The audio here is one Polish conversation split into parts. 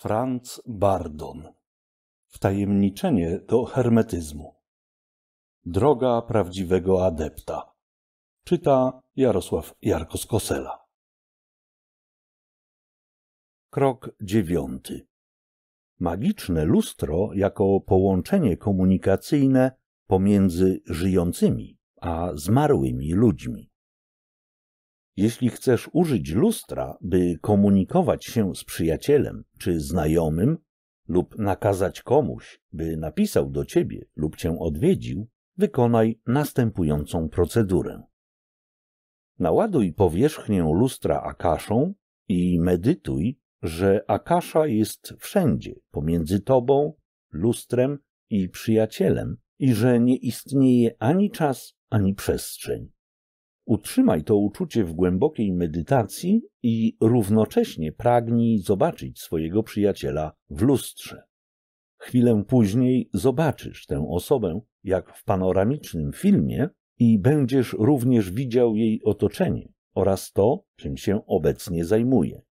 Franz Bardon Wtajemniczenie do hermetyzmu Droga prawdziwego adepta Czyta Jarosław Jarkos-Kosela Krok dziewiąty Magiczne lustro jako połączenie komunikacyjne pomiędzy żyjącymi a zmarłymi ludźmi. Jeśli chcesz użyć lustra, by komunikować się z przyjacielem czy znajomym, lub nakazać komuś, by napisał do ciebie lub cię odwiedził, wykonaj następującą procedurę. Naładuj powierzchnię lustra akaszą i medytuj, że akasza jest wszędzie pomiędzy tobą, lustrem i przyjacielem i że nie istnieje ani czas, ani przestrzeń. Utrzymaj to uczucie w głębokiej medytacji i równocześnie pragnij zobaczyć swojego przyjaciela w lustrze. Chwilę później zobaczysz tę osobę, jak w panoramicznym filmie, i będziesz również widział jej otoczenie oraz to, czym się obecnie zajmuje.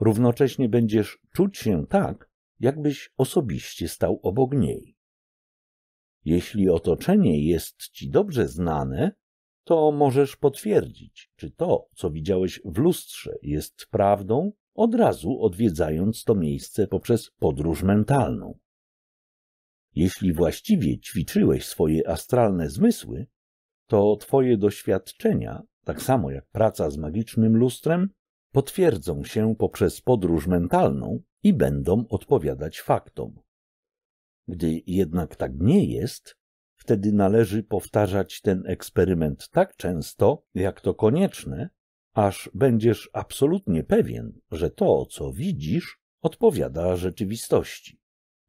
Równocześnie będziesz czuć się tak, jakbyś osobiście stał obok niej. Jeśli otoczenie jest ci dobrze znane, to możesz potwierdzić, czy to, co widziałeś w lustrze, jest prawdą, od razu odwiedzając to miejsce poprzez podróż mentalną. Jeśli właściwie ćwiczyłeś swoje astralne zmysły, to Twoje doświadczenia, tak samo jak praca z magicznym lustrem, potwierdzą się poprzez podróż mentalną i będą odpowiadać faktom. Gdy jednak tak nie jest, Wtedy należy powtarzać ten eksperyment tak często, jak to konieczne, aż będziesz absolutnie pewien, że to, co widzisz, odpowiada rzeczywistości.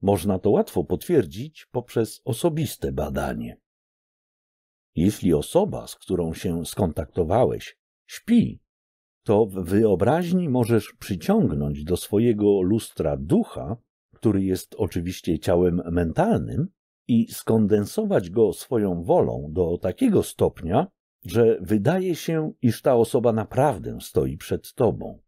Można to łatwo potwierdzić poprzez osobiste badanie. Jeśli osoba, z którą się skontaktowałeś, śpi, to w wyobraźni możesz przyciągnąć do swojego lustra ducha, który jest oczywiście ciałem mentalnym, i skondensować go swoją wolą do takiego stopnia, że wydaje się, iż ta osoba naprawdę stoi przed tobą.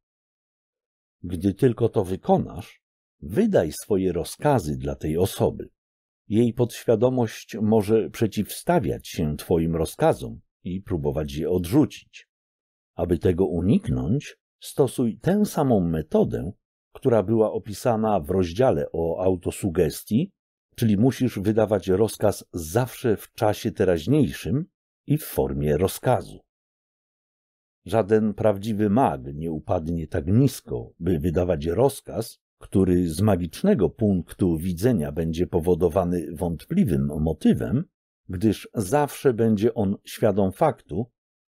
Gdy tylko to wykonasz, wydaj swoje rozkazy dla tej osoby. Jej podświadomość może przeciwstawiać się Twoim rozkazom i próbować je odrzucić. Aby tego uniknąć, stosuj tę samą metodę, która była opisana w rozdziale o autosugestii czyli musisz wydawać rozkaz zawsze w czasie teraźniejszym i w formie rozkazu. Żaden prawdziwy mag nie upadnie tak nisko, by wydawać rozkaz, który z magicznego punktu widzenia będzie powodowany wątpliwym motywem, gdyż zawsze będzie on świadom faktu,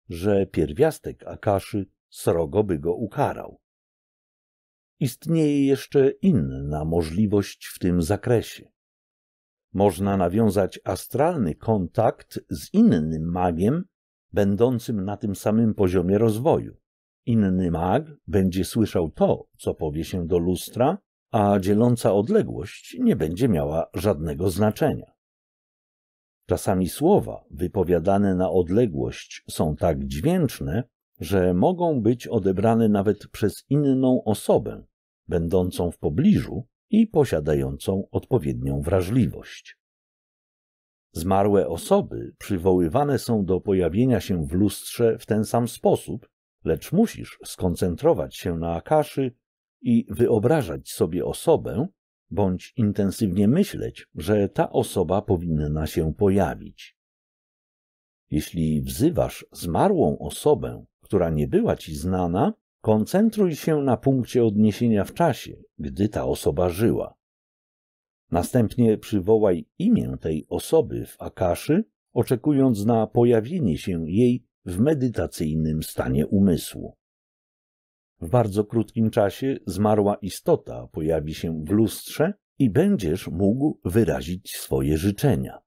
że pierwiastek Akaszy srogo by go ukarał. Istnieje jeszcze inna możliwość w tym zakresie. Można nawiązać astralny kontakt z innym magiem, będącym na tym samym poziomie rozwoju. Inny mag będzie słyszał to, co powie się do lustra, a dzieląca odległość nie będzie miała żadnego znaczenia. Czasami słowa wypowiadane na odległość są tak dźwięczne, że mogą być odebrane nawet przez inną osobę, będącą w pobliżu, i posiadającą odpowiednią wrażliwość. Zmarłe osoby przywoływane są do pojawienia się w lustrze w ten sam sposób, lecz musisz skoncentrować się na Akaszy i wyobrażać sobie osobę, bądź intensywnie myśleć, że ta osoba powinna się pojawić. Jeśli wzywasz zmarłą osobę, która nie była ci znana, Koncentruj się na punkcie odniesienia w czasie, gdy ta osoba żyła. Następnie przywołaj imię tej osoby w Akaszy, oczekując na pojawienie się jej w medytacyjnym stanie umysłu. W bardzo krótkim czasie zmarła istota pojawi się w lustrze i będziesz mógł wyrazić swoje życzenia.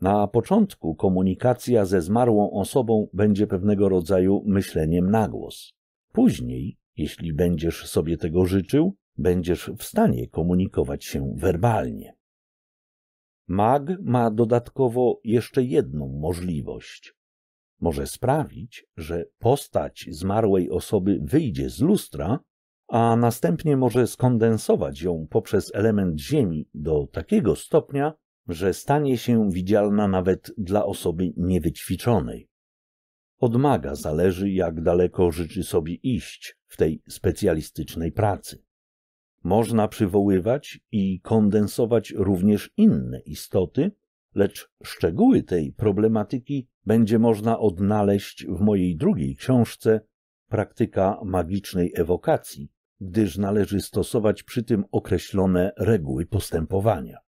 Na początku komunikacja ze zmarłą osobą będzie pewnego rodzaju myśleniem na głos. Później, jeśli będziesz sobie tego życzył, będziesz w stanie komunikować się werbalnie. Mag ma dodatkowo jeszcze jedną możliwość. Może sprawić, że postać zmarłej osoby wyjdzie z lustra, a następnie może skondensować ją poprzez element ziemi do takiego stopnia, że stanie się widzialna nawet dla osoby niewyćwiczonej. Od maga zależy, jak daleko życzy sobie iść w tej specjalistycznej pracy. Można przywoływać i kondensować również inne istoty, lecz szczegóły tej problematyki będzie można odnaleźć w mojej drugiej książce Praktyka magicznej ewokacji, gdyż należy stosować przy tym określone reguły postępowania.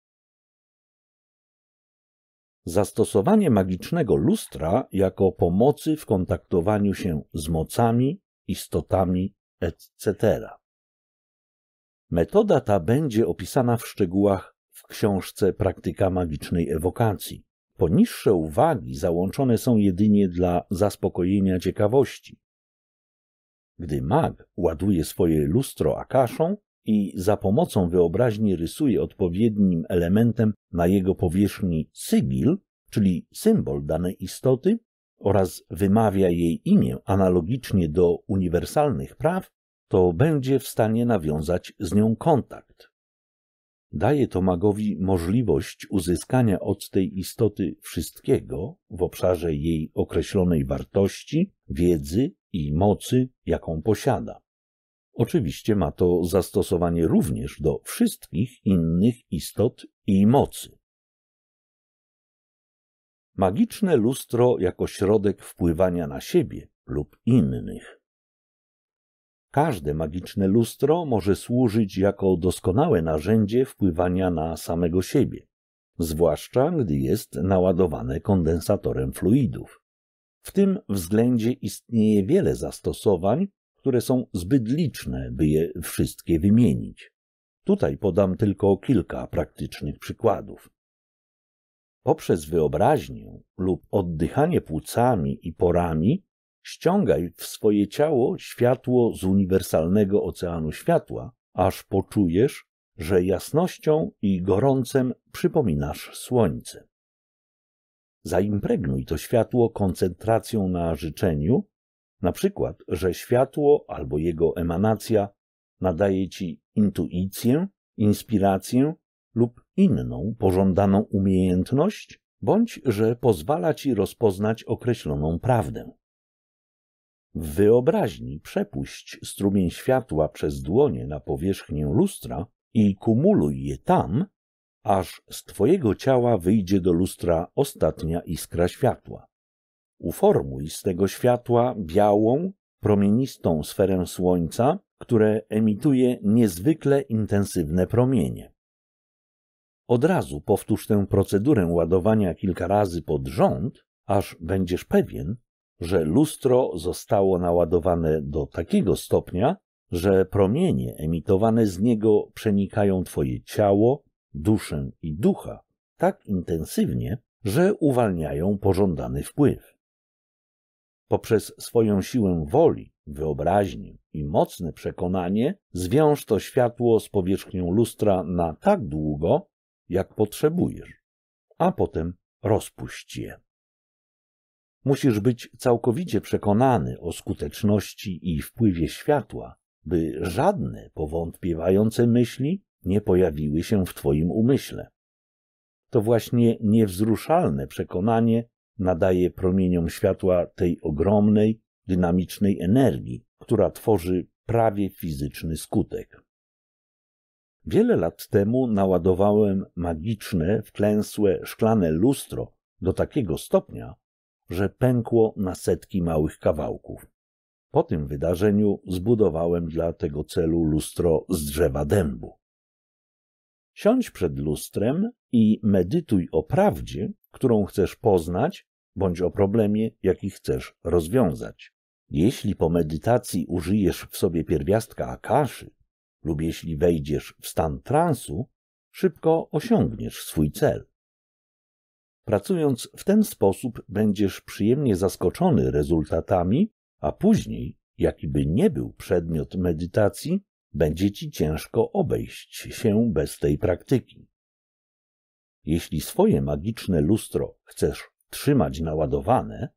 Zastosowanie magicznego lustra jako pomocy w kontaktowaniu się z mocami, istotami, etc. Metoda ta będzie opisana w szczegółach w książce Praktyka magicznej ewokacji. Poniższe uwagi załączone są jedynie dla zaspokojenia ciekawości. Gdy mag ładuje swoje lustro akaszą, i za pomocą wyobraźni rysuje odpowiednim elementem na jego powierzchni sybil, czyli symbol danej istoty, oraz wymawia jej imię analogicznie do uniwersalnych praw, to będzie w stanie nawiązać z nią kontakt. Daje to magowi możliwość uzyskania od tej istoty wszystkiego w obszarze jej określonej wartości, wiedzy i mocy, jaką posiada. Oczywiście ma to zastosowanie również do wszystkich innych istot i mocy. Magiczne lustro jako środek wpływania na siebie lub innych. Każde magiczne lustro może służyć jako doskonałe narzędzie wpływania na samego siebie, zwłaszcza gdy jest naładowane kondensatorem fluidów. W tym względzie istnieje wiele zastosowań, które są zbyt liczne, by je wszystkie wymienić. Tutaj podam tylko kilka praktycznych przykładów. Poprzez wyobraźnię lub oddychanie płucami i porami ściągaj w swoje ciało światło z uniwersalnego oceanu światła, aż poczujesz, że jasnością i gorącem przypominasz słońce. Zaimpregnuj to światło koncentracją na życzeniu na przykład, że światło albo jego emanacja nadaje ci intuicję, inspirację lub inną pożądaną umiejętność, bądź że pozwala ci rozpoznać określoną prawdę. W wyobraźni przepuść strumień światła przez dłonie na powierzchnię lustra i kumuluj je tam, aż z twojego ciała wyjdzie do lustra ostatnia iskra światła. Uformuj z tego światła białą, promienistą sferę Słońca, które emituje niezwykle intensywne promienie. Od razu powtórz tę procedurę ładowania kilka razy pod rząd, aż będziesz pewien, że lustro zostało naładowane do takiego stopnia, że promienie emitowane z niego przenikają Twoje ciało, duszę i ducha tak intensywnie, że uwalniają pożądany wpływ. Poprzez swoją siłę woli, wyobraźni i mocne przekonanie zwiąż to światło z powierzchnią lustra na tak długo, jak potrzebujesz, a potem rozpuść je. Musisz być całkowicie przekonany o skuteczności i wpływie światła, by żadne powątpiewające myśli nie pojawiły się w Twoim umyśle. To właśnie niewzruszalne przekonanie nadaje promieniom światła tej ogromnej, dynamicznej energii, która tworzy prawie fizyczny skutek. Wiele lat temu naładowałem magiczne, wklęsłe, szklane lustro do takiego stopnia, że pękło na setki małych kawałków. Po tym wydarzeniu zbudowałem dla tego celu lustro z drzewa dębu. Siądź przed lustrem i medytuj o prawdzie, którą chcesz poznać, bądź o problemie, jaki chcesz rozwiązać. Jeśli po medytacji użyjesz w sobie pierwiastka akaszy lub jeśli wejdziesz w stan transu, szybko osiągniesz swój cel. Pracując w ten sposób, będziesz przyjemnie zaskoczony rezultatami, a później, jakiby nie był przedmiot medytacji, będzie ci ciężko obejść się bez tej praktyki. Jeśli swoje magiczne lustro chcesz trzymać naładowane,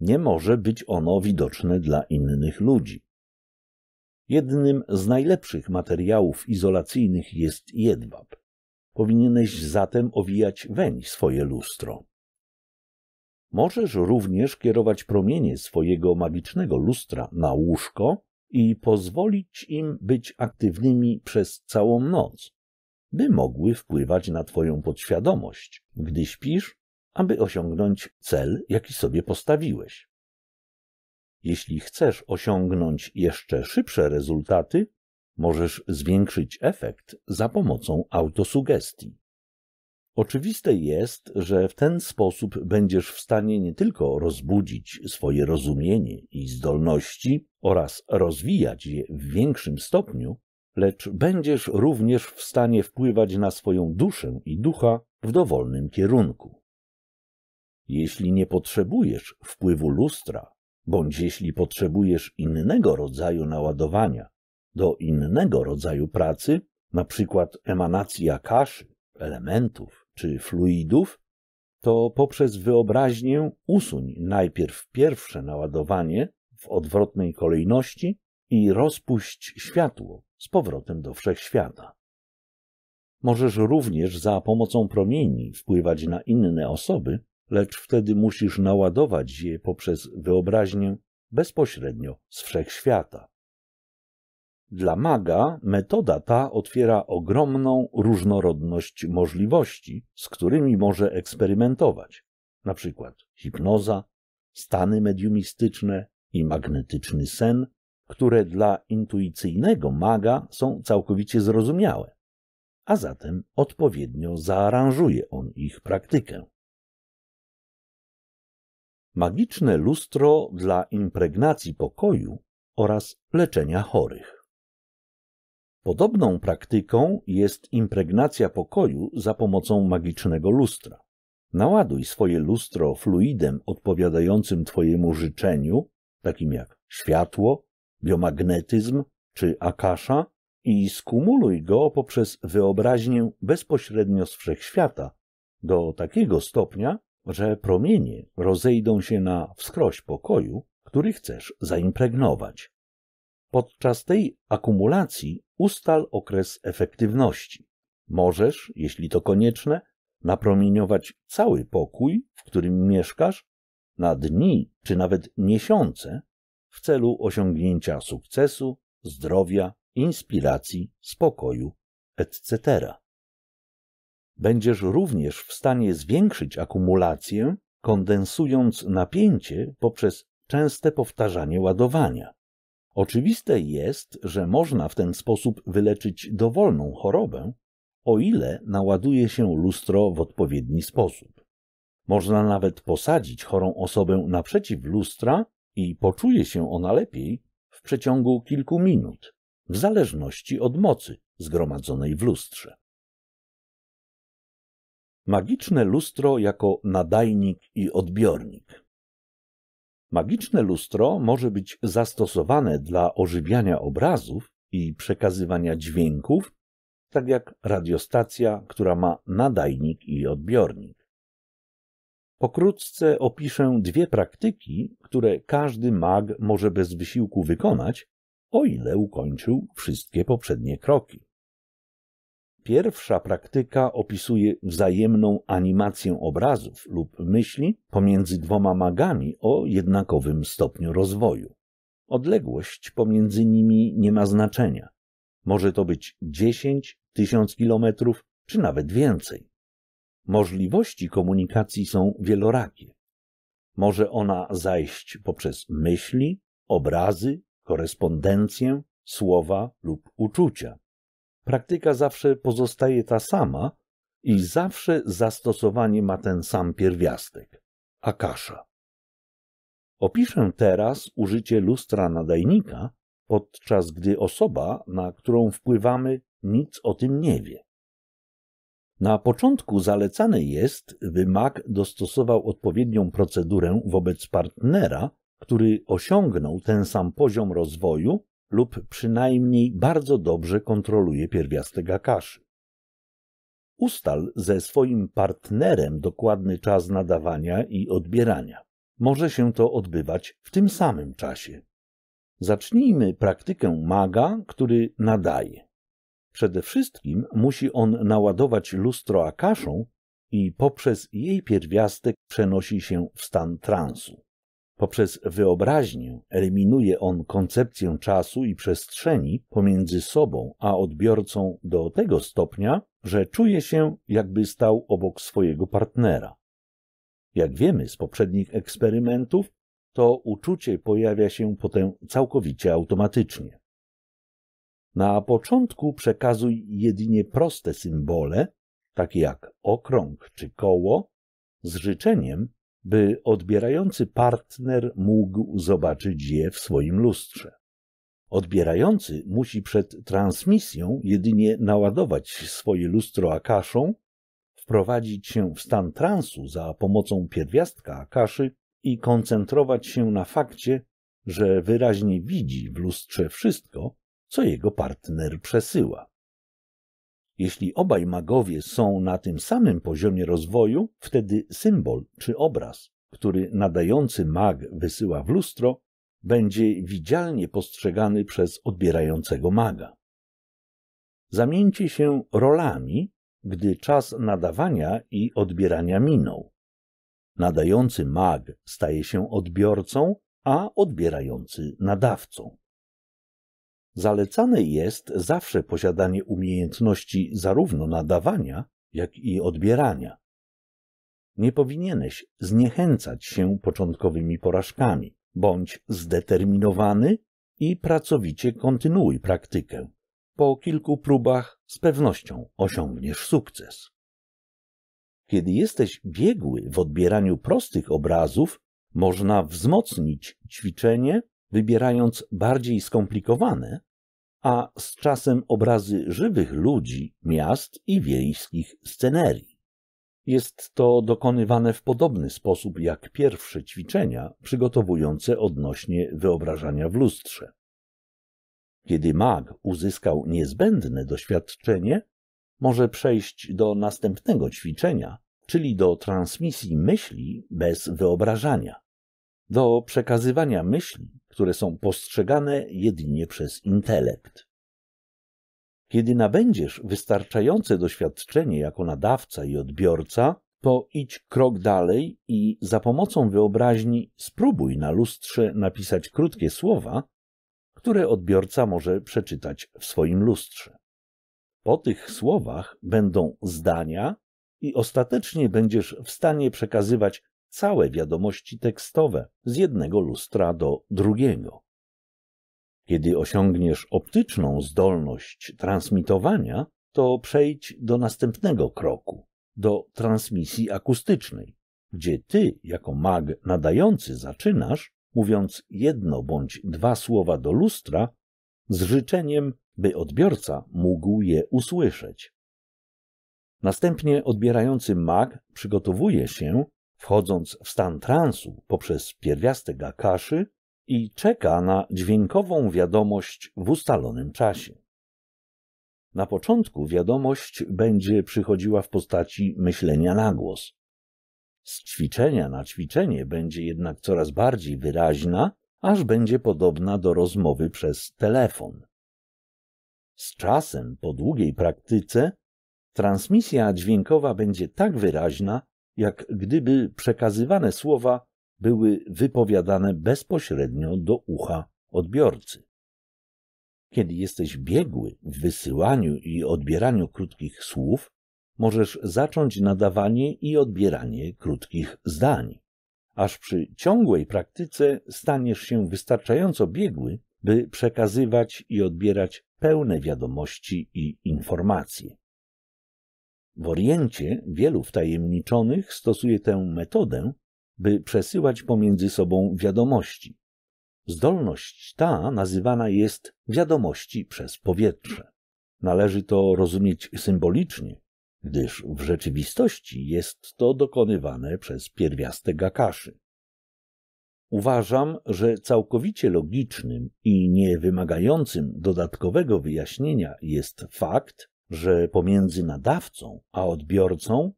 nie może być ono widoczne dla innych ludzi. Jednym z najlepszych materiałów izolacyjnych jest jedwab. Powinieneś zatem owijać weń swoje lustro. Możesz również kierować promienie swojego magicznego lustra na łóżko i pozwolić im być aktywnymi przez całą noc by mogły wpływać na Twoją podświadomość, gdy śpisz, aby osiągnąć cel, jaki sobie postawiłeś. Jeśli chcesz osiągnąć jeszcze szybsze rezultaty, możesz zwiększyć efekt za pomocą autosugestii. Oczywiste jest, że w ten sposób będziesz w stanie nie tylko rozbudzić swoje rozumienie i zdolności oraz rozwijać je w większym stopniu, lecz będziesz również w stanie wpływać na swoją duszę i ducha w dowolnym kierunku. Jeśli nie potrzebujesz wpływu lustra, bądź jeśli potrzebujesz innego rodzaju naładowania, do innego rodzaju pracy, na przykład emanacji akaszy, elementów czy fluidów, to poprzez wyobraźnię usuń najpierw pierwsze naładowanie w odwrotnej kolejności i rozpuść światło z powrotem do wszechświata. Możesz również za pomocą promieni wpływać na inne osoby, lecz wtedy musisz naładować je poprzez wyobraźnię bezpośrednio z wszechświata. Dla maga metoda ta otwiera ogromną różnorodność możliwości, z którymi może eksperymentować, na przykład hipnoza, stany mediumistyczne i magnetyczny sen, które dla intuicyjnego maga są całkowicie zrozumiałe, a zatem odpowiednio zaaranżuje on ich praktykę. Magiczne lustro dla impregnacji pokoju oraz leczenia chorych. Podobną praktyką jest impregnacja pokoju za pomocą magicznego lustra. Naładuj swoje lustro fluidem odpowiadającym Twojemu życzeniu, takim jak światło, biomagnetyzm czy akasza i skumuluj go poprzez wyobraźnię bezpośrednio z wszechświata do takiego stopnia, że promienie rozejdą się na wskroś pokoju, który chcesz zaimpregnować. Podczas tej akumulacji ustal okres efektywności. Możesz, jeśli to konieczne, napromieniować cały pokój, w którym mieszkasz, na dni czy nawet miesiące, w celu osiągnięcia sukcesu, zdrowia, inspiracji, spokoju, etc. Będziesz również w stanie zwiększyć akumulację, kondensując napięcie poprzez częste powtarzanie ładowania. Oczywiste jest, że można w ten sposób wyleczyć dowolną chorobę, o ile naładuje się lustro w odpowiedni sposób. Można nawet posadzić chorą osobę naprzeciw lustra i poczuje się ona lepiej w przeciągu kilku minut, w zależności od mocy zgromadzonej w lustrze. Magiczne lustro jako nadajnik i odbiornik. Magiczne lustro może być zastosowane dla ożywiania obrazów i przekazywania dźwięków, tak jak radiostacja, która ma nadajnik i odbiornik. Pokrótce opiszę dwie praktyki, które każdy mag może bez wysiłku wykonać, o ile ukończył wszystkie poprzednie kroki. Pierwsza praktyka opisuje wzajemną animację obrazów lub myśli pomiędzy dwoma magami o jednakowym stopniu rozwoju. Odległość pomiędzy nimi nie ma znaczenia. Może to być 10, 1000 kilometrów, czy nawet więcej. Możliwości komunikacji są wielorakie. Może ona zajść poprzez myśli, obrazy, korespondencję, słowa lub uczucia. Praktyka zawsze pozostaje ta sama i zawsze zastosowanie ma ten sam pierwiastek akasza. Opiszę teraz użycie lustra nadajnika, podczas gdy osoba, na którą wpływamy, nic o tym nie wie. Na początku zalecane jest, by mag dostosował odpowiednią procedurę wobec partnera, który osiągnął ten sam poziom rozwoju lub przynajmniej bardzo dobrze kontroluje pierwiastek akaszy. Ustal ze swoim partnerem dokładny czas nadawania i odbierania. Może się to odbywać w tym samym czasie. Zacznijmy praktykę maga, który nadaje. Przede wszystkim musi on naładować lustro akaszą i poprzez jej pierwiastek przenosi się w stan transu. Poprzez wyobraźnię eliminuje on koncepcję czasu i przestrzeni pomiędzy sobą a odbiorcą do tego stopnia, że czuje się, jakby stał obok swojego partnera. Jak wiemy z poprzednich eksperymentów, to uczucie pojawia się potem całkowicie automatycznie. Na początku przekazuj jedynie proste symbole, takie jak okrąg czy koło, z życzeniem, by odbierający partner mógł zobaczyć je w swoim lustrze. Odbierający musi przed transmisją jedynie naładować swoje lustro akaszą, wprowadzić się w stan transu za pomocą pierwiastka akaszy i koncentrować się na fakcie, że wyraźnie widzi w lustrze wszystko, co jego partner przesyła. Jeśli obaj magowie są na tym samym poziomie rozwoju, wtedy symbol czy obraz, który nadający mag wysyła w lustro, będzie widzialnie postrzegany przez odbierającego maga. Zamieńcie się rolami, gdy czas nadawania i odbierania minął. Nadający mag staje się odbiorcą, a odbierający nadawcą. Zalecane jest zawsze posiadanie umiejętności zarówno nadawania, jak i odbierania. Nie powinieneś zniechęcać się początkowymi porażkami. Bądź zdeterminowany i pracowicie kontynuuj praktykę. Po kilku próbach z pewnością osiągniesz sukces. Kiedy jesteś biegły w odbieraniu prostych obrazów, można wzmocnić ćwiczenie, wybierając bardziej skomplikowane, a z czasem obrazy żywych ludzi, miast i wiejskich scenerii. Jest to dokonywane w podobny sposób jak pierwsze ćwiczenia przygotowujące odnośnie wyobrażania w lustrze. Kiedy mag uzyskał niezbędne doświadczenie, może przejść do następnego ćwiczenia, czyli do transmisji myśli bez wyobrażania do przekazywania myśli, które są postrzegane jedynie przez intelekt. Kiedy nabędziesz wystarczające doświadczenie jako nadawca i odbiorca, to idź krok dalej i za pomocą wyobraźni spróbuj na lustrze napisać krótkie słowa, które odbiorca może przeczytać w swoim lustrze. Po tych słowach będą zdania i ostatecznie będziesz w stanie przekazywać całe wiadomości tekstowe z jednego lustra do drugiego. Kiedy osiągniesz optyczną zdolność transmitowania, to przejdź do następnego kroku do transmisji akustycznej, gdzie ty, jako mag nadający, zaczynasz, mówiąc jedno bądź dwa słowa do lustra, z życzeniem, by odbiorca mógł je usłyszeć. Następnie odbierający mag przygotowuje się wchodząc w stan transu poprzez pierwiastek akaszy i czeka na dźwiękową wiadomość w ustalonym czasie. Na początku wiadomość będzie przychodziła w postaci myślenia na głos. Z ćwiczenia na ćwiczenie będzie jednak coraz bardziej wyraźna, aż będzie podobna do rozmowy przez telefon. Z czasem, po długiej praktyce, transmisja dźwiękowa będzie tak wyraźna, jak gdyby przekazywane słowa były wypowiadane bezpośrednio do ucha odbiorcy. Kiedy jesteś biegły w wysyłaniu i odbieraniu krótkich słów, możesz zacząć nadawanie i odbieranie krótkich zdań. Aż przy ciągłej praktyce staniesz się wystarczająco biegły, by przekazywać i odbierać pełne wiadomości i informacje. W Oriencie wielu wtajemniczonych stosuje tę metodę, by przesyłać pomiędzy sobą wiadomości. Zdolność ta nazywana jest wiadomości przez powietrze. Należy to rozumieć symbolicznie, gdyż w rzeczywistości jest to dokonywane przez pierwiastek akaszy. Uważam, że całkowicie logicznym i nie wymagającym dodatkowego wyjaśnienia jest fakt, że pomiędzy nadawcą a odbiorcą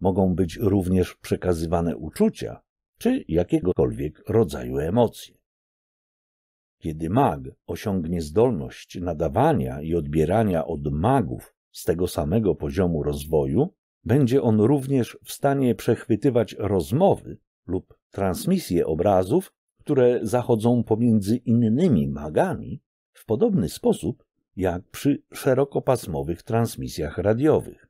mogą być również przekazywane uczucia czy jakiegokolwiek rodzaju emocje. Kiedy mag osiągnie zdolność nadawania i odbierania od magów z tego samego poziomu rozwoju, będzie on również w stanie przechwytywać rozmowy lub transmisje obrazów, które zachodzą pomiędzy innymi magami w podobny sposób, jak przy szerokopasmowych transmisjach radiowych.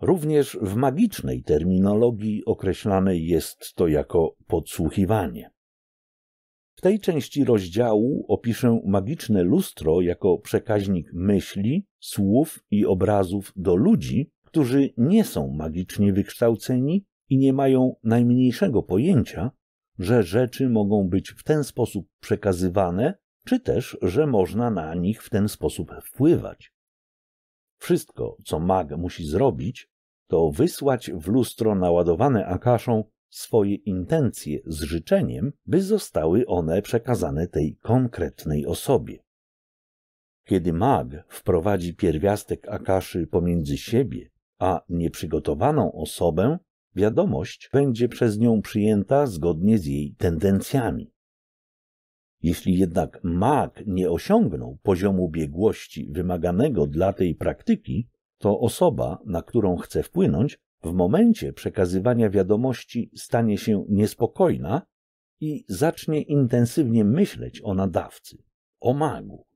Również w magicznej terminologii określane jest to jako podsłuchiwanie. W tej części rozdziału opiszę magiczne lustro jako przekaźnik myśli, słów i obrazów do ludzi, którzy nie są magicznie wykształceni i nie mają najmniejszego pojęcia, że rzeczy mogą być w ten sposób przekazywane czy też, że można na nich w ten sposób wpływać. Wszystko, co mag musi zrobić, to wysłać w lustro naładowane akaszą swoje intencje z życzeniem, by zostały one przekazane tej konkretnej osobie. Kiedy mag wprowadzi pierwiastek akaszy pomiędzy siebie a nieprzygotowaną osobę, wiadomość będzie przez nią przyjęta zgodnie z jej tendencjami. Jeśli jednak mag nie osiągnął poziomu biegłości wymaganego dla tej praktyki, to osoba, na którą chce wpłynąć, w momencie przekazywania wiadomości stanie się niespokojna i zacznie intensywnie myśleć o nadawcy, o magu.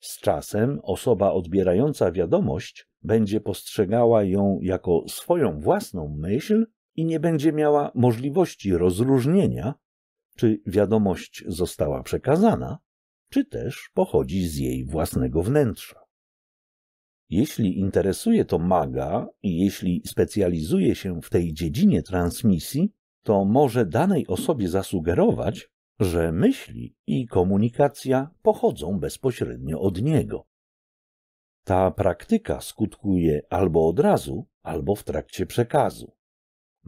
Z czasem osoba odbierająca wiadomość będzie postrzegała ją jako swoją własną myśl i nie będzie miała możliwości rozróżnienia czy wiadomość została przekazana, czy też pochodzi z jej własnego wnętrza. Jeśli interesuje to maga i jeśli specjalizuje się w tej dziedzinie transmisji, to może danej osobie zasugerować, że myśli i komunikacja pochodzą bezpośrednio od niego. Ta praktyka skutkuje albo od razu, albo w trakcie przekazu.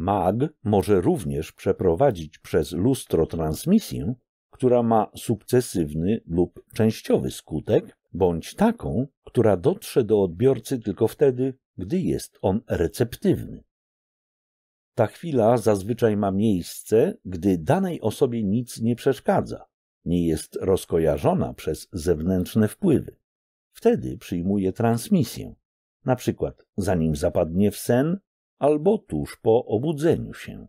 Mag może również przeprowadzić przez lustro transmisję, która ma sukcesywny lub częściowy skutek, bądź taką, która dotrze do odbiorcy tylko wtedy, gdy jest on receptywny. Ta chwila zazwyczaj ma miejsce, gdy danej osobie nic nie przeszkadza, nie jest rozkojarzona przez zewnętrzne wpływy. Wtedy przyjmuje transmisję. Na przykład, zanim zapadnie w sen, albo tuż po obudzeniu się.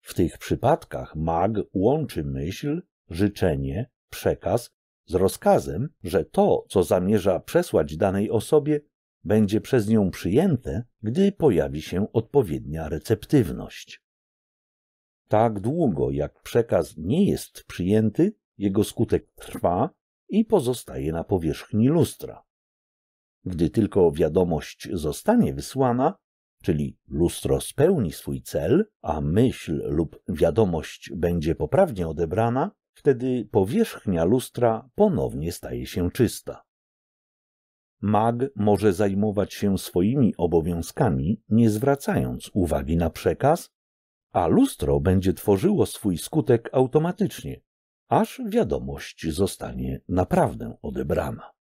W tych przypadkach mag łączy myśl, życzenie, przekaz z rozkazem, że to, co zamierza przesłać danej osobie, będzie przez nią przyjęte, gdy pojawi się odpowiednia receptywność. Tak długo, jak przekaz nie jest przyjęty, jego skutek trwa i pozostaje na powierzchni lustra. Gdy tylko wiadomość zostanie wysłana, czyli lustro spełni swój cel, a myśl lub wiadomość będzie poprawnie odebrana, wtedy powierzchnia lustra ponownie staje się czysta. Mag może zajmować się swoimi obowiązkami, nie zwracając uwagi na przekaz, a lustro będzie tworzyło swój skutek automatycznie, aż wiadomość zostanie naprawdę odebrana.